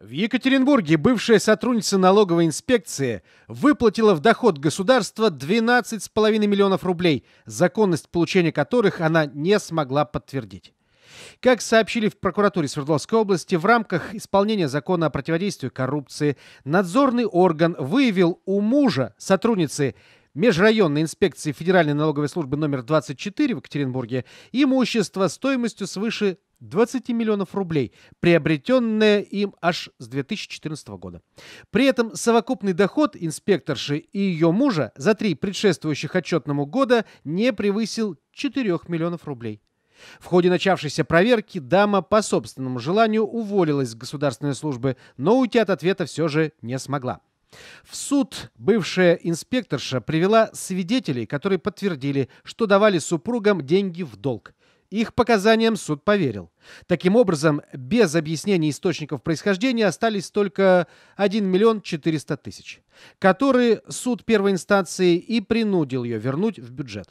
В Екатеринбурге бывшая сотрудница налоговой инспекции выплатила в доход государства 12,5 миллионов рублей, законность получения которых она не смогла подтвердить. Как сообщили в прокуратуре Свердловской области, в рамках исполнения закона о противодействии коррупции надзорный орган выявил у мужа сотрудницы Межрайонной инспекции Федеральной налоговой службы номер 24 в Екатеринбурге имущество стоимостью свыше 20 миллионов рублей, приобретенное им аж с 2014 года. При этом совокупный доход инспекторши и ее мужа за три предшествующих отчетному года не превысил 4 миллионов рублей. В ходе начавшейся проверки дама по собственному желанию уволилась с государственной службы, но уйти от ответа все же не смогла. В суд бывшая инспекторша привела свидетелей, которые подтвердили, что давали супругам деньги в долг. Их показаниям суд поверил. Таким образом, без объяснений источников происхождения остались только 1 миллион 400 тысяч, которые суд первой инстанции и принудил ее вернуть в бюджет.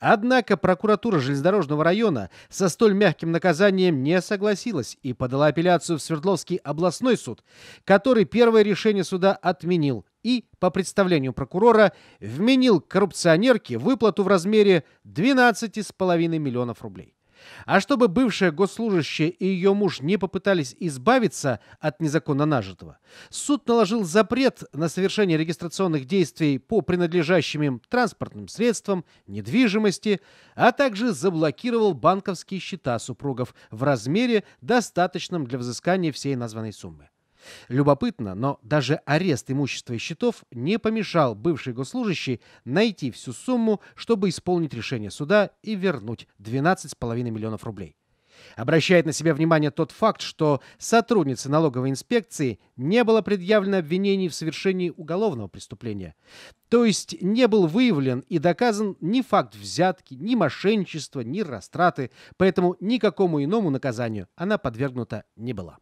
Однако прокуратура железнодорожного района со столь мягким наказанием не согласилась и подала апелляцию в Свердловский областной суд, который первое решение суда отменил и, по представлению прокурора, вменил коррупционерке выплату в размере 12,5 миллионов рублей. А чтобы бывшая госслужащая и ее муж не попытались избавиться от незаконно нажитого, суд наложил запрет на совершение регистрационных действий по принадлежащим им транспортным средствам, недвижимости, а также заблокировал банковские счета супругов в размере, достаточном для взыскания всей названной суммы. Любопытно, но даже арест имущества и счетов не помешал бывшей госслужащей найти всю сумму, чтобы исполнить решение суда и вернуть 12,5 миллионов рублей. Обращает на себя внимание тот факт, что сотруднице налоговой инспекции не было предъявлено обвинений в совершении уголовного преступления. То есть не был выявлен и доказан ни факт взятки, ни мошенничества, ни растраты, поэтому никакому иному наказанию она подвергнута не была.